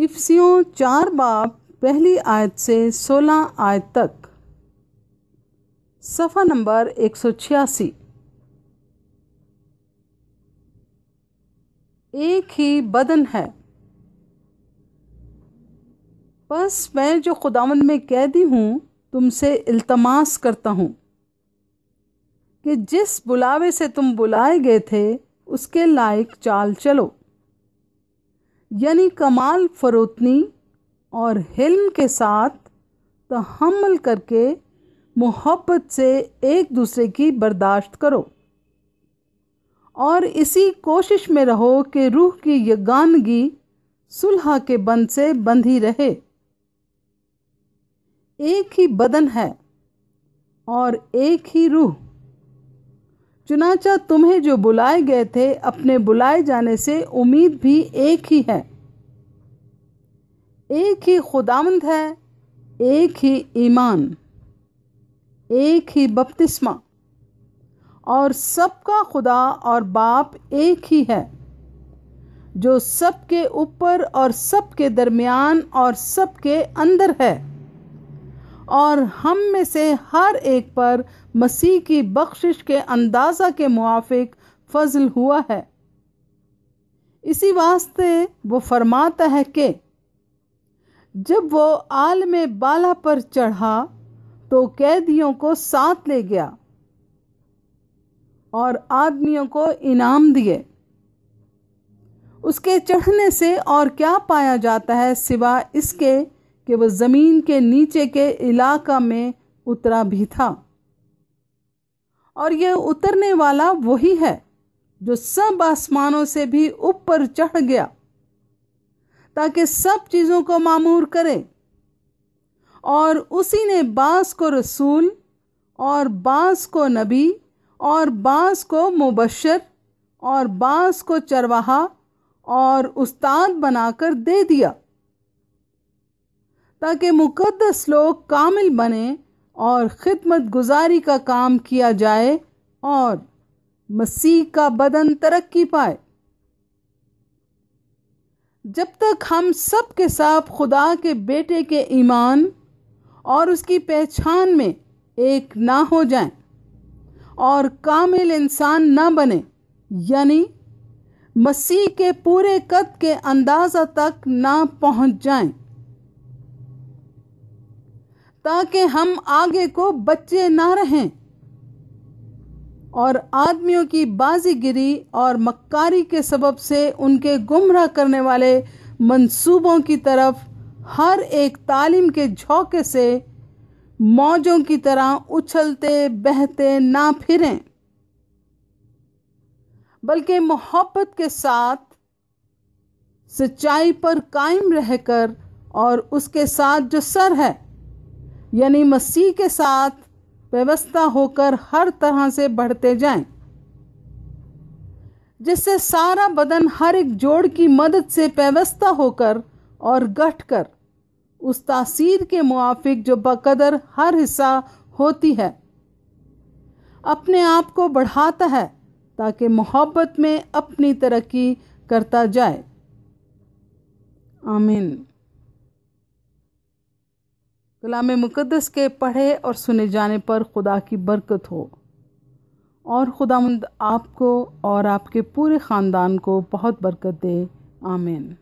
इफ्सियों चार बाप पहली आयत से सोलह आयत तक सफ़ा नंबर एक सौ छियासी एक ही बदन है बस मैं जो खुदावन में कैदी हूँ तुमसे इल्तमास करता हूँ कि जिस बुलावे से तुम बुलाए गए थे उसके लायक चाल चलो यानी कमाल फरोतनी और हिल्म के साथ तहमल करके मोहब्बत से एक दूसरे की बर्दाश्त करो और इसी कोशिश में रहो कि रूह की यगानगी सुलह के बंद से बंधी रहे एक ही बदन है और एक ही रूह चुनाचा तुम्हें जो बुलाए गए थे अपने बुलाए जाने से उम्मीद भी एक ही है एक ही खुदामंद है एक ही ईमान एक ही बपतिस्मा और सबका खुदा और बाप एक ही है जो सबके ऊपर और सबके दरमियान और सबके अंदर है और हम में से हर एक पर मसीह की बख्शिश के अंदाज़ा के मुआफिक फजल हुआ है इसी वास्ते वो फरमाता है कि जब वो आल में बाला पर चढ़ा तो कैदियों को साथ ले गया और आदमियों को इनाम दिए उसके चढ़ने से और क्या पाया जाता है सिवा इसके कि वह ज़मीन के नीचे के इलाका में उतरा भी था और यह उतरने वाला वही है जो सब आसमानों से भी ऊपर चढ़ गया ताकि सब चीज़ों को मामूर करे और उसी ने बास को रसूल और बास को नबी और बास को मुबशर और बास को चरवाहा और उस्ताद बनाकर दे दिया ताकि मुकद्दस लोग कामिल बने और खिदमत गुजारी का काम किया जाए और मसीह का बदन तरक्की पाए जब तक हम सब के साथ खुदा के बेटे के ईमान और उसकी पहचान में एक ना हो जाएं और कामिल इंसान ना बने यानी मसीह के पूरे कद के अंदाज़ा तक ना पहुंच जाएं ताकि हम आगे को बच्चे ना रहें और आदमियों की बाजीगिरी और मक्कारी के सबब से उनके गुमराह करने वाले मंसूबों की तरफ हर एक तालीम के झोंके से मौजों की तरह उछलते बहते ना फिरें बल्कि मोहब्बत के साथ सच्चाई पर कायम रहकर और उसके साथ जो सर है यानी मसीह के साथ व्यवस्था होकर हर तरह से बढ़ते जाएं, जिससे सारा बदन हर एक जोड़ की मदद से व्यवस्था होकर और गठ कर उस तासीर के मुआफिक जो बकदर हर हिस्सा होती है अपने आप को बढ़ाता है ताकि मोहब्बत में अपनी तरक्की करता जाए आमीन कलाम मुकदस के पढ़े और सुने जाने पर खुदा की बरकत हो और खुदा आपको और आपके पूरे ख़ानदान को बहुत बरकत दे आमीन